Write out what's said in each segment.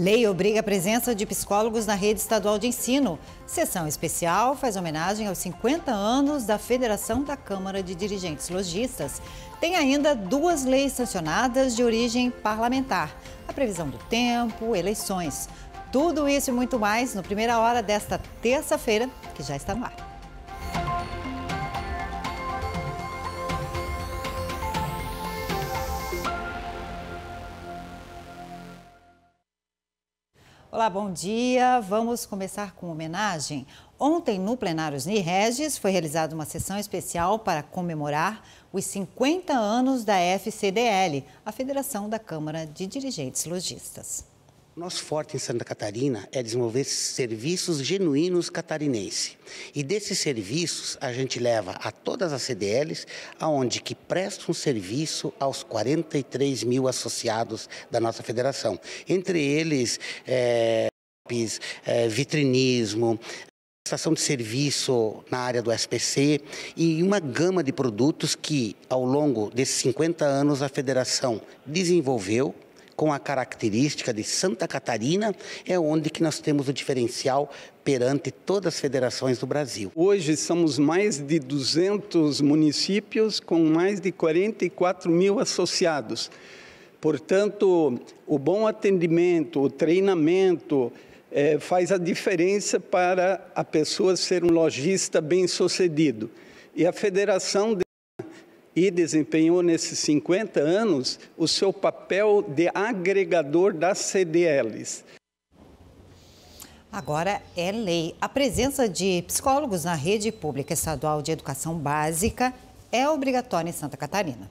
Lei obriga a presença de psicólogos na rede estadual de ensino. Sessão especial faz homenagem aos 50 anos da Federação da Câmara de Dirigentes Logistas. Tem ainda duas leis sancionadas de origem parlamentar: a previsão do tempo, eleições. Tudo isso e muito mais no primeira hora desta terça-feira, que já está no ar. Olá, bom dia. Vamos começar com homenagem. Ontem, no plenário Sni Regis, foi realizada uma sessão especial para comemorar os 50 anos da FCDL, a Federação da Câmara de Dirigentes Logistas. O nosso forte em Santa Catarina é desenvolver serviços genuínos catarinenses. E desses serviços a gente leva a todas as CDLs, aonde que presta um serviço aos 43 mil associados da nossa federação. Entre eles, é, é vitrinismo, prestação de serviço na área do SPC e uma gama de produtos que, ao longo desses 50 anos, a federação desenvolveu com a característica de Santa Catarina, é onde que nós temos o diferencial perante todas as federações do Brasil. Hoje somos mais de 200 municípios com mais de 44 mil associados. Portanto, o bom atendimento, o treinamento, é, faz a diferença para a pessoa ser um lojista bem-sucedido. E a federação e desempenhou nesses 50 anos o seu papel de agregador das CDLs. Agora é lei. A presença de psicólogos na rede pública estadual de educação básica é obrigatória em Santa Catarina.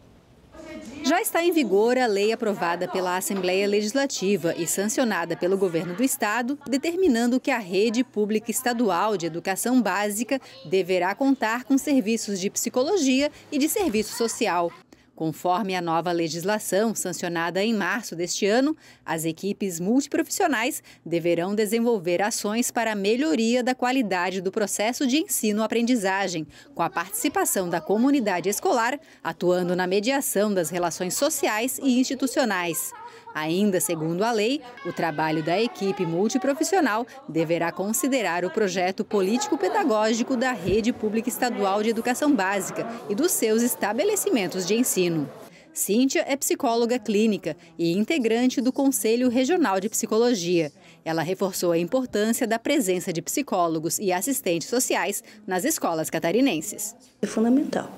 Já está em vigor a lei aprovada pela Assembleia Legislativa e sancionada pelo governo do estado, determinando que a rede pública estadual de educação básica deverá contar com serviços de psicologia e de serviço social. Conforme a nova legislação sancionada em março deste ano, as equipes multiprofissionais deverão desenvolver ações para a melhoria da qualidade do processo de ensino-aprendizagem, com a participação da comunidade escolar, atuando na mediação das relações sociais e institucionais. Ainda segundo a lei, o trabalho da equipe multiprofissional deverá considerar o projeto político-pedagógico da Rede Pública Estadual de Educação Básica e dos seus estabelecimentos de ensino. Cíntia é psicóloga clínica e integrante do Conselho Regional de Psicologia. Ela reforçou a importância da presença de psicólogos e assistentes sociais nas escolas catarinenses. É fundamental,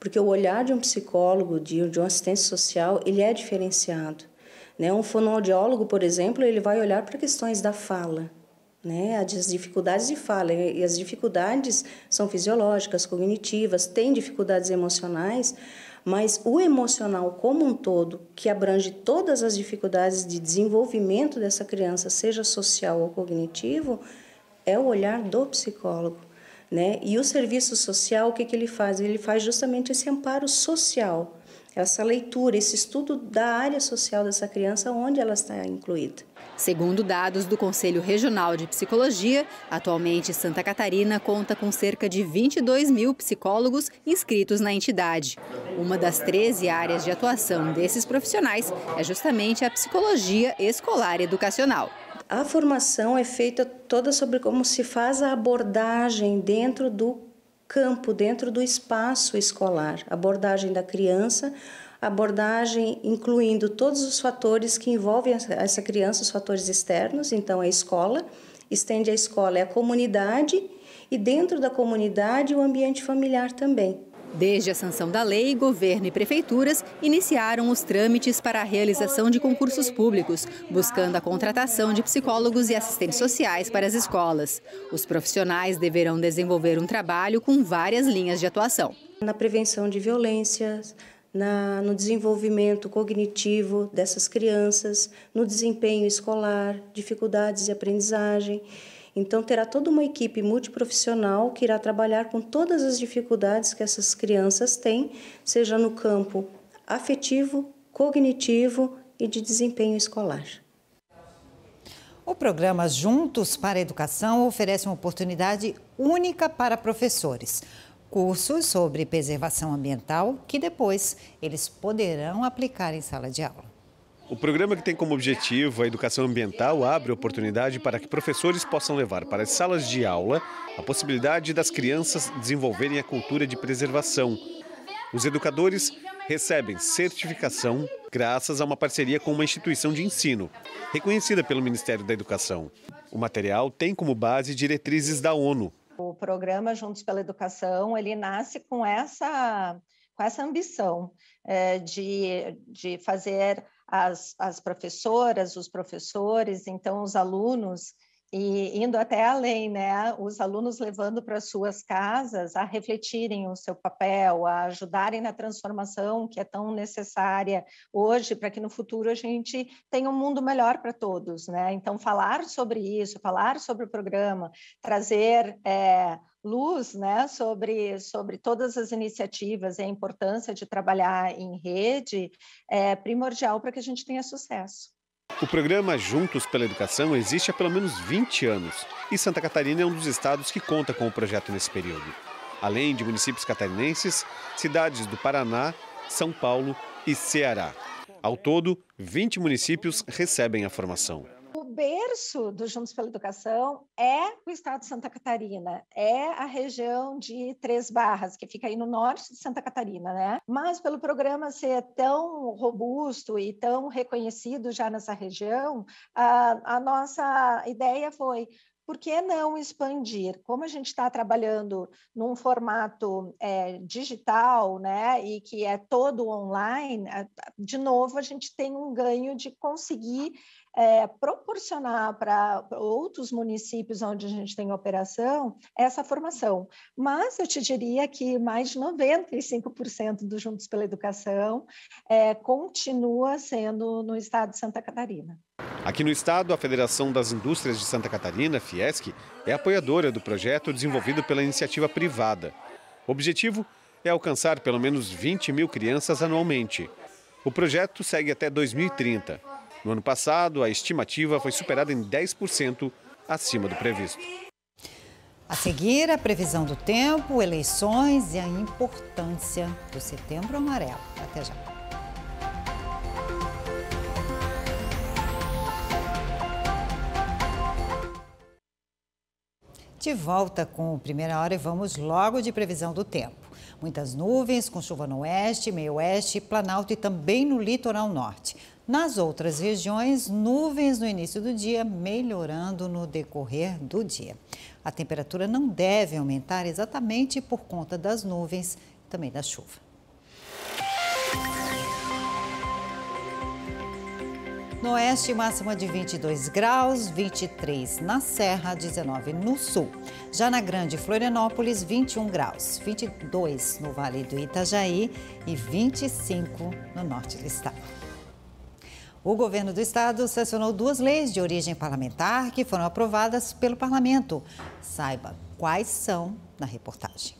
porque o olhar de um psicólogo, de um assistente social, ele é diferenciado. Né? Um fonoaudiólogo, por exemplo, ele vai olhar para questões da fala, né? As dificuldades de fala e as dificuldades são fisiológicas, cognitivas, tem dificuldades emocionais, mas o emocional como um todo, que abrange todas as dificuldades de desenvolvimento dessa criança, seja social ou cognitivo, é o olhar do psicólogo. Né? E o serviço social, o que, que ele faz? Ele faz justamente esse amparo social essa leitura, esse estudo da área social dessa criança, onde ela está incluída. Segundo dados do Conselho Regional de Psicologia, atualmente Santa Catarina conta com cerca de 22 mil psicólogos inscritos na entidade. Uma das 13 áreas de atuação desses profissionais é justamente a psicologia escolar e educacional. A formação é feita toda sobre como se faz a abordagem dentro do campo, dentro do espaço escolar, abordagem da criança, abordagem incluindo todos os fatores que envolvem essa criança, os fatores externos, então é a escola, estende a escola é a comunidade e dentro da comunidade o ambiente familiar também. Desde a sanção da lei, governo e prefeituras iniciaram os trâmites para a realização de concursos públicos, buscando a contratação de psicólogos e assistentes sociais para as escolas. Os profissionais deverão desenvolver um trabalho com várias linhas de atuação. Na prevenção de violências, na, no desenvolvimento cognitivo dessas crianças, no desempenho escolar, dificuldades de aprendizagem. Então, terá toda uma equipe multiprofissional que irá trabalhar com todas as dificuldades que essas crianças têm, seja no campo afetivo, cognitivo e de desempenho escolar. O programa Juntos para a Educação oferece uma oportunidade única para professores. Cursos sobre preservação ambiental que depois eles poderão aplicar em sala de aula. O programa que tem como objetivo a educação ambiental abre oportunidade para que professores possam levar para as salas de aula a possibilidade das crianças desenvolverem a cultura de preservação. Os educadores recebem certificação graças a uma parceria com uma instituição de ensino, reconhecida pelo Ministério da Educação. O material tem como base diretrizes da ONU. O programa Juntos pela Educação, ele nasce com essa, com essa ambição é, de, de fazer as, as professoras, os professores, então os alunos, e indo até além, né? Os alunos levando para suas casas a refletirem o seu papel, a ajudarem na transformação que é tão necessária hoje para que no futuro a gente tenha um mundo melhor para todos, né? Então falar sobre isso, falar sobre o programa, trazer é, luz né, sobre, sobre todas as iniciativas e a importância de trabalhar em rede é primordial para que a gente tenha sucesso. O programa Juntos pela Educação existe há pelo menos 20 anos e Santa Catarina é um dos estados que conta com o projeto nesse período. Além de municípios catarinenses, cidades do Paraná, São Paulo e Ceará. Ao todo, 20 municípios recebem a formação berço do Juntos pela Educação é o estado de Santa Catarina, é a região de Três Barras, que fica aí no norte de Santa Catarina, né? Mas pelo programa ser tão robusto e tão reconhecido já nessa região, a, a nossa ideia foi por que não expandir? Como a gente está trabalhando num formato é, digital, né, e que é todo online, é, de novo a gente tem um ganho de conseguir é, proporcionar para outros municípios onde a gente tem operação essa formação. Mas eu te diria que mais de 95% dos Juntos pela Educação é, continua sendo no estado de Santa Catarina. Aqui no estado, a Federação das Indústrias de Santa Catarina, Fiesc, é apoiadora do projeto desenvolvido pela iniciativa privada. O objetivo é alcançar pelo menos 20 mil crianças anualmente. O projeto segue até 2030. No ano passado, a estimativa foi superada em 10% acima do previsto. A seguir, a previsão do tempo, eleições e a importância do Setembro Amarelo. Até já. De volta com a Primeira Hora e vamos logo de previsão do tempo. Muitas nuvens, com chuva no oeste, meio oeste, planalto e também no litoral norte. Nas outras regiões, nuvens no início do dia, melhorando no decorrer do dia. A temperatura não deve aumentar exatamente por conta das nuvens e também da chuva. No oeste, máxima de 22 graus, 23 na Serra, 19 no sul. Já na Grande Florianópolis, 21 graus, 22 no Vale do Itajaí e 25 no norte do estado. O governo do estado sancionou duas leis de origem parlamentar que foram aprovadas pelo parlamento. Saiba quais são na reportagem.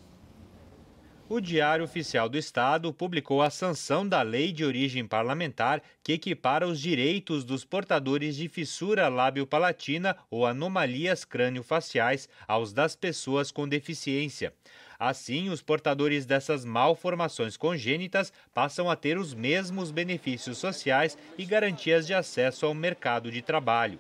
O Diário Oficial do Estado publicou a sanção da lei de origem parlamentar que equipara os direitos dos portadores de fissura lábio-palatina ou anomalias crânio-faciais aos das pessoas com deficiência. Assim, os portadores dessas malformações congênitas passam a ter os mesmos benefícios sociais e garantias de acesso ao mercado de trabalho.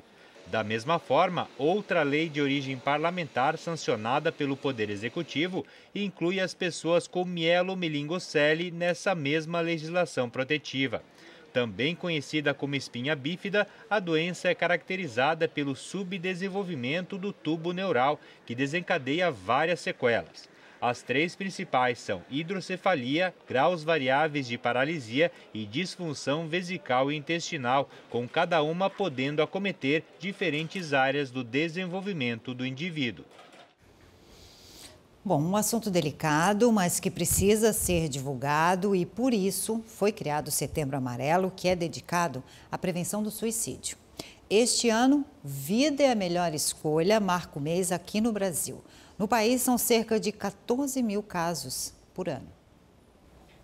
Da mesma forma, outra lei de origem parlamentar sancionada pelo Poder Executivo inclui as pessoas com mielomelingocele nessa mesma legislação protetiva. Também conhecida como espinha bífida, a doença é caracterizada pelo subdesenvolvimento do tubo neural, que desencadeia várias sequelas. As três principais são hidrocefalia, graus variáveis de paralisia e disfunção vesical e intestinal, com cada uma podendo acometer diferentes áreas do desenvolvimento do indivíduo. Bom, um assunto delicado, mas que precisa ser divulgado e por isso foi criado o Setembro Amarelo, que é dedicado à prevenção do suicídio. Este ano, Vida é a Melhor Escolha marca o mês aqui no Brasil. No país, são cerca de 14 mil casos por ano.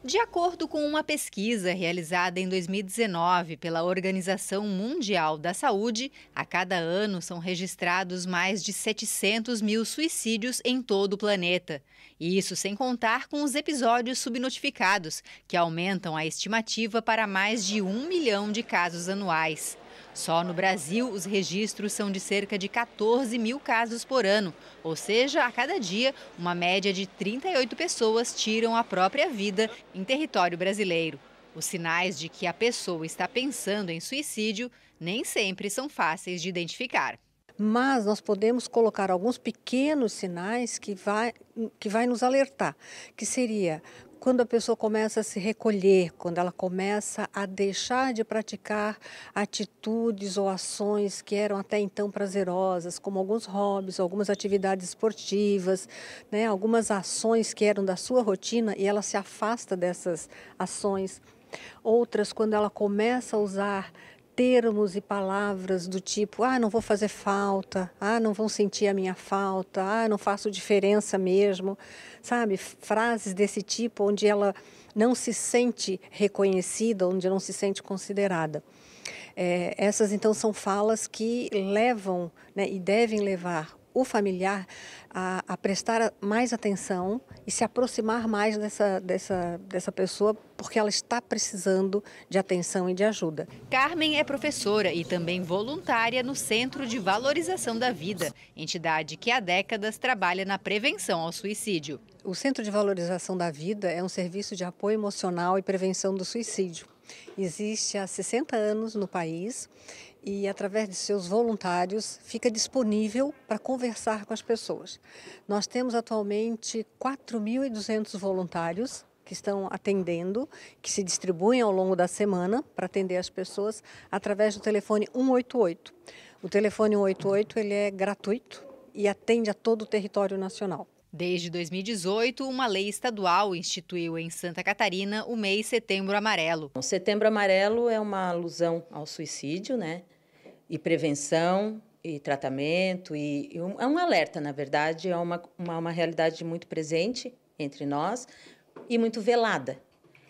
De acordo com uma pesquisa realizada em 2019 pela Organização Mundial da Saúde, a cada ano são registrados mais de 700 mil suicídios em todo o planeta. E isso sem contar com os episódios subnotificados, que aumentam a estimativa para mais de um milhão de casos anuais. Só no Brasil, os registros são de cerca de 14 mil casos por ano, ou seja, a cada dia, uma média de 38 pessoas tiram a própria vida em território brasileiro. Os sinais de que a pessoa está pensando em suicídio nem sempre são fáceis de identificar. Mas nós podemos colocar alguns pequenos sinais que vai, que vai nos alertar, que seria quando a pessoa começa a se recolher, quando ela começa a deixar de praticar atitudes ou ações que eram até então prazerosas, como alguns hobbies, algumas atividades esportivas, né, algumas ações que eram da sua rotina e ela se afasta dessas ações. Outras, quando ela começa a usar termos e palavras do tipo: ah, não vou fazer falta, ah, não vão sentir a minha falta, ah, não faço diferença mesmo, sabe? Frases desse tipo onde ela não se sente reconhecida, onde não se sente considerada. É, essas então são falas que levam né, e devem levar o familiar a, a prestar mais atenção e se aproximar mais dessa, dessa, dessa pessoa, porque ela está precisando de atenção e de ajuda. Carmen é professora e também voluntária no Centro de Valorização da Vida, entidade que há décadas trabalha na prevenção ao suicídio. O Centro de Valorização da Vida é um serviço de apoio emocional e prevenção do suicídio existe há 60 anos no país e, através de seus voluntários, fica disponível para conversar com as pessoas. Nós temos atualmente 4.200 voluntários que estão atendendo, que se distribuem ao longo da semana para atender as pessoas através do telefone 188. O telefone 188 ele é gratuito e atende a todo o território nacional. Desde 2018, uma lei estadual instituiu em Santa Catarina o mês Setembro Amarelo. O Setembro Amarelo é uma alusão ao suicídio, né? E prevenção e tratamento e, e um, é um alerta, na verdade, é uma, uma, uma realidade muito presente entre nós e muito velada.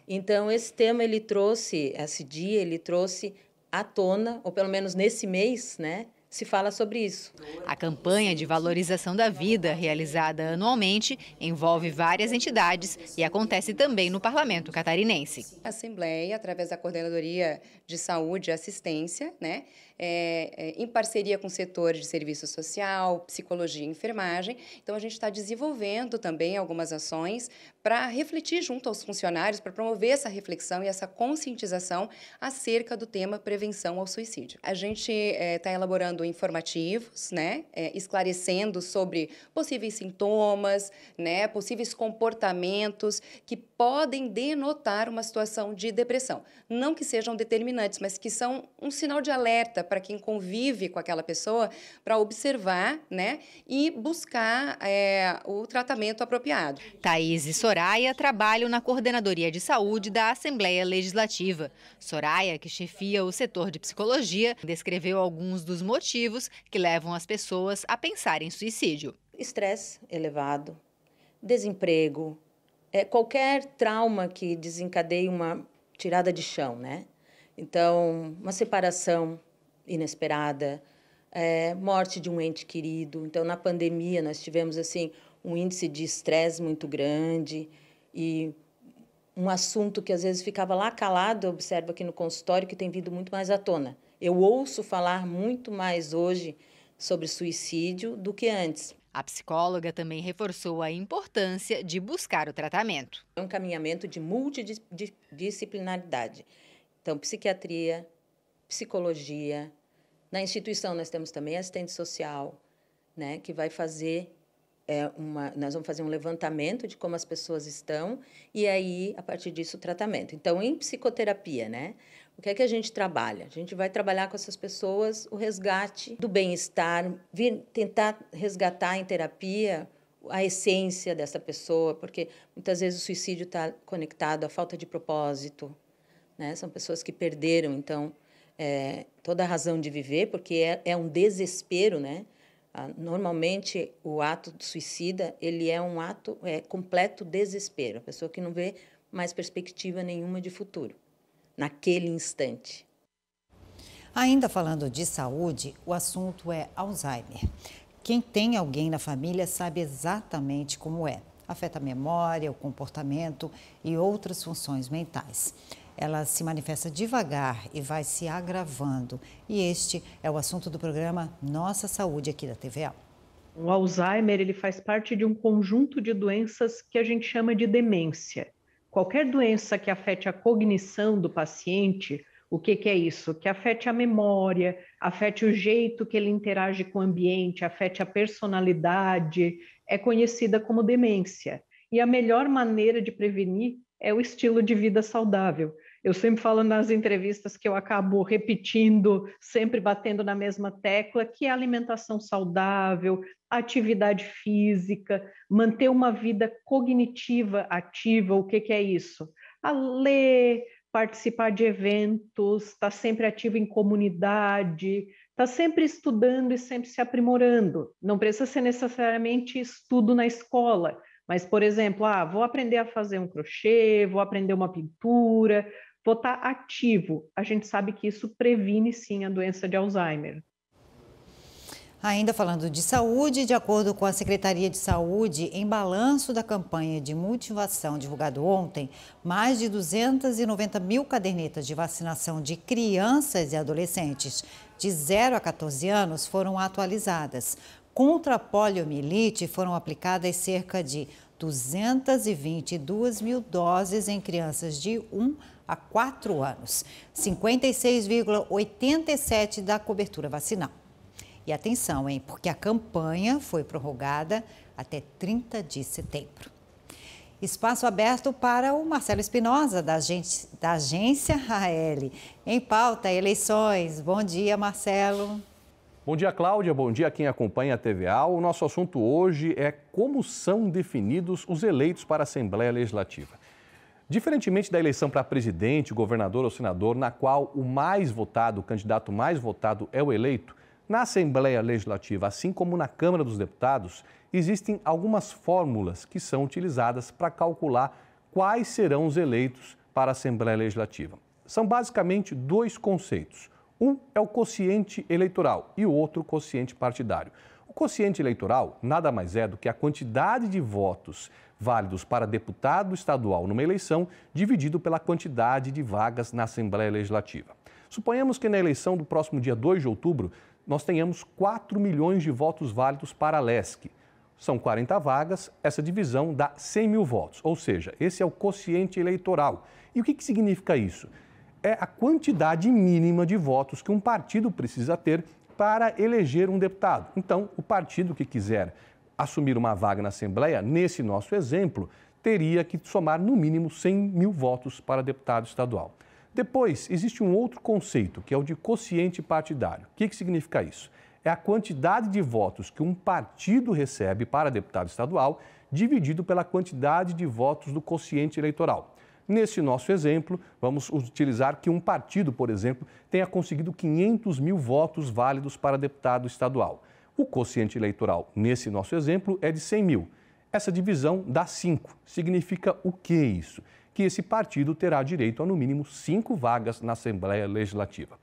Então esse tema ele trouxe, esse dia ele trouxe à tona, ou pelo menos nesse mês, né? se fala sobre isso. A campanha de valorização da vida, realizada anualmente, envolve várias entidades e acontece também no Parlamento catarinense. A Assembleia, através da Coordenadoria de Saúde e Assistência, né, é, é, em parceria com setores de serviço social, psicologia e enfermagem, então a gente está desenvolvendo também algumas ações para refletir junto aos funcionários, para promover essa reflexão e essa conscientização acerca do tema prevenção ao suicídio. A gente está eh, é, elaborando informativos, né, é, esclarecendo sobre possíveis sintomas, né, possíveis comportamentos que podem denotar uma situação de depressão. Não que sejam determinantes, mas que são um sinal de alerta para quem convive com aquela pessoa para observar né, e buscar é, o tratamento apropriado. Thaís e Soraya trabalho na Coordenadoria de Saúde da Assembleia Legislativa. Soraya, que chefia o setor de psicologia, descreveu alguns dos motivos que levam as pessoas a pensar em suicídio. Estresse elevado, desemprego, é, qualquer trauma que desencadeie uma tirada de chão, né? Então, uma separação inesperada, é, morte de um ente querido. Então, na pandemia, nós tivemos assim um índice de estresse muito grande e um assunto que às vezes ficava lá calado, observa aqui no consultório, que tem vindo muito mais à tona. Eu ouço falar muito mais hoje sobre suicídio do que antes. A psicóloga também reforçou a importância de buscar o tratamento. É um caminhamento de multidisciplinaridade. Então, psiquiatria, psicologia. Na instituição, nós temos também assistente social, né, que vai fazer é uma, nós vamos fazer um levantamento de como as pessoas estão e aí, a partir disso, o tratamento. Então, em psicoterapia, né? O que é que a gente trabalha? A gente vai trabalhar com essas pessoas o resgate do bem-estar, tentar resgatar em terapia a essência dessa pessoa, porque muitas vezes o suicídio está conectado à falta de propósito, né? São pessoas que perderam, então, é, toda a razão de viver, porque é, é um desespero, né? Ah, normalmente, o ato suicida ele é um ato é completo desespero, a pessoa que não vê mais perspectiva nenhuma de futuro naquele instante. Ainda falando de saúde, o assunto é Alzheimer. Quem tem alguém na família sabe exatamente como é. Afeta a memória, o comportamento e outras funções mentais ela se manifesta devagar e vai se agravando. E este é o assunto do programa Nossa Saúde aqui da TVA. O Alzheimer ele faz parte de um conjunto de doenças que a gente chama de demência. Qualquer doença que afete a cognição do paciente, o que, que, é isso? Que afete a memória, afete o jeito que ele interage com o ambiente, afete a personalidade, é conhecida como demência. E a melhor maneira de prevenir é o estilo de vida saudável. Eu sempre falo nas entrevistas que eu acabo repetindo, sempre batendo na mesma tecla, que é alimentação saudável, atividade física, manter uma vida cognitiva ativa. O que, que é isso? A ler, participar de eventos, estar tá sempre ativo em comunidade, estar tá sempre estudando e sempre se aprimorando. Não precisa ser necessariamente estudo na escola, mas, por exemplo, ah, vou aprender a fazer um crochê, vou aprender uma pintura, votar tá ativo, a gente sabe que isso previne sim a doença de Alzheimer. Ainda falando de saúde, de acordo com a Secretaria de Saúde, em balanço da campanha de motivação divulgado ontem, mais de 290 mil cadernetas de vacinação de crianças e adolescentes de 0 a 14 anos foram atualizadas. Contra a poliomielite foram aplicadas cerca de 222 mil doses em crianças de 1 a há quatro anos, 56,87% da cobertura vacinal. E atenção, hein, porque a campanha foi prorrogada até 30 de setembro. Espaço aberto para o Marcelo Espinosa, da, da, agência AL. Em pauta, eleições. Bom dia, Marcelo. Bom dia, Cláudia. Bom dia quem acompanha a TVA. O nosso assunto hoje é como são definidos os eleitos para a Assembleia Legislativa. Diferentemente da eleição para presidente, governador ou senador, na qual o mais votado, o candidato mais votado é o eleito, na Assembleia Legislativa, assim como na Câmara dos Deputados, existem algumas fórmulas que são utilizadas para calcular quais serão os eleitos para a Assembleia Legislativa. São basicamente dois conceitos. Um é o quociente eleitoral e o outro o quociente partidário quociente eleitoral nada mais é do que a quantidade de votos válidos para deputado estadual numa eleição dividido pela quantidade de vagas na Assembleia Legislativa. Suponhamos que na eleição do próximo dia 2 de outubro nós tenhamos 4 milhões de votos válidos para a LESC. São 40 vagas, essa divisão dá 100 mil votos, ou seja, esse é o quociente eleitoral. E o que, que significa isso? É a quantidade mínima de votos que um partido precisa ter para eleger um deputado. Então, o partido que quiser assumir uma vaga na Assembleia, nesse nosso exemplo, teria que somar no mínimo 100 mil votos para deputado estadual. Depois, existe um outro conceito, que é o de quociente partidário. O que, que significa isso? É a quantidade de votos que um partido recebe para deputado estadual dividido pela quantidade de votos do quociente eleitoral. Nesse nosso exemplo, vamos utilizar que um partido, por exemplo, tenha conseguido 500 mil votos válidos para deputado estadual. O quociente eleitoral, nesse nosso exemplo, é de 100 mil. Essa divisão dá 5. Significa o que isso? Que esse partido terá direito a, no mínimo, 5 vagas na Assembleia Legislativa.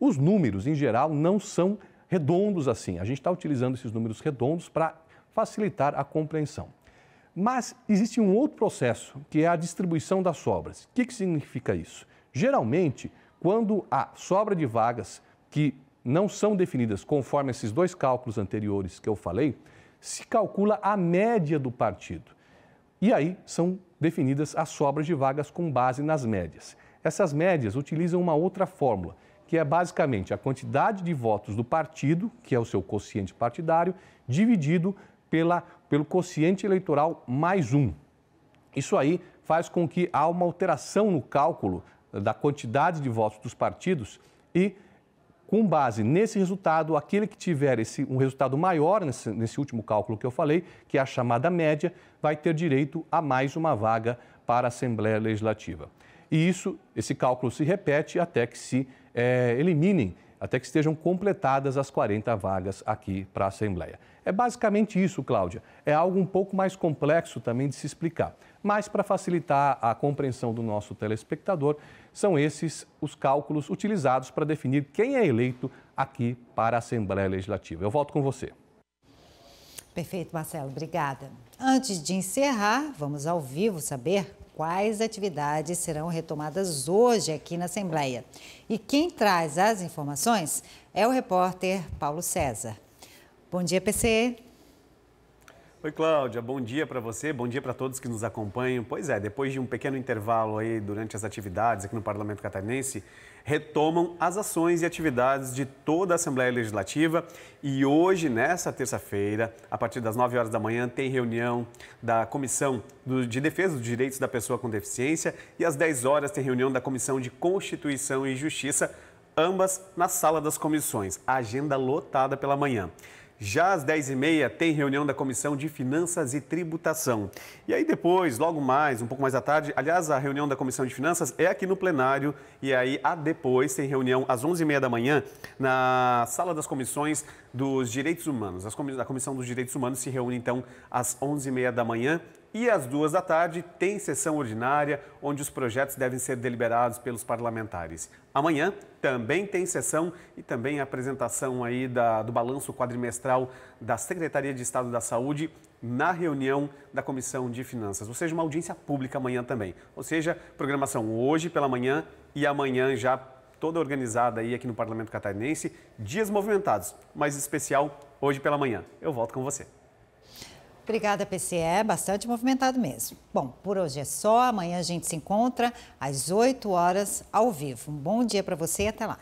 Os números, em geral, não são redondos assim. A gente está utilizando esses números redondos para facilitar a compreensão. Mas existe um outro processo, que é a distribuição das sobras. O que, que significa isso? Geralmente, quando há sobra de vagas que não são definidas conforme esses dois cálculos anteriores que eu falei, se calcula a média do partido. E aí são definidas as sobras de vagas com base nas médias. Essas médias utilizam uma outra fórmula, que é basicamente a quantidade de votos do partido, que é o seu quociente partidário, dividido pela pelo quociente eleitoral mais um. Isso aí faz com que há uma alteração no cálculo eh, da quantidade de votos dos partidos e, com base nesse resultado, aquele que tiver esse, um resultado maior nesse, nesse último cálculo que eu falei, que é a chamada média, vai ter direito a mais uma vaga para a Assembleia Legislativa. E isso, esse cálculo se repete até que se é, eliminem, até que estejam completadas as 40 vagas aqui para a Assembleia. É basicamente isso, Cláudia. É algo um pouco mais complexo também de se explicar. Mas, para facilitar a compreensão do nosso telespectador, são esses os cálculos utilizados para definir quem é eleito aqui para a Assembleia Legislativa. Eu volto com você. Perfeito, Marcelo, obrigada. Antes de encerrar, vamos ao vivo saber quais atividades serão retomadas hoje aqui na Assembleia. E quem traz as informações é o repórter Paulo César. Bom dia, PC. Oi, Cláudia. Bom dia para você, bom dia para todos que nos acompanham. Pois é, depois de um pequeno intervalo aí durante as atividades aqui no Parlamento Catarinense, retomam as ações e atividades de toda a Assembleia Legislativa e hoje, nessa terça-feira, a partir das 9 horas da manhã, tem reunião da Comissão de Defesa dos Direitos da Pessoa com Deficiência e às 10 horas tem reunião da Comissão de Constituição e Justiça, ambas na sala das comissões. agenda lotada pela manhã. Já às 10h30 tem reunião da Comissão de Finanças e Tributação. E aí depois, logo mais, um pouco mais à tarde, aliás, a reunião da Comissão de Finanças é aqui no plenário e aí a depois tem reunião às 11h30 da manhã na Sala das Comissões dos Direitos Humanos. As, a Comissão dos Direitos Humanos se reúne então às 11h30 da manhã e às duas da tarde tem sessão ordinária, onde os projetos devem ser deliberados pelos parlamentares. Amanhã também tem sessão e também a apresentação aí da, do balanço quadrimestral da Secretaria de Estado da Saúde na reunião da Comissão de Finanças, ou seja, uma audiência pública amanhã também. Ou seja, programação hoje pela manhã e amanhã já toda organizada aí aqui no Parlamento Catarinense, dias movimentados, mas especial hoje pela manhã. Eu volto com você. Obrigada, PCE. Bastante movimentado mesmo. Bom, por hoje é só. Amanhã a gente se encontra às 8 horas ao vivo. Um bom dia para você e até lá.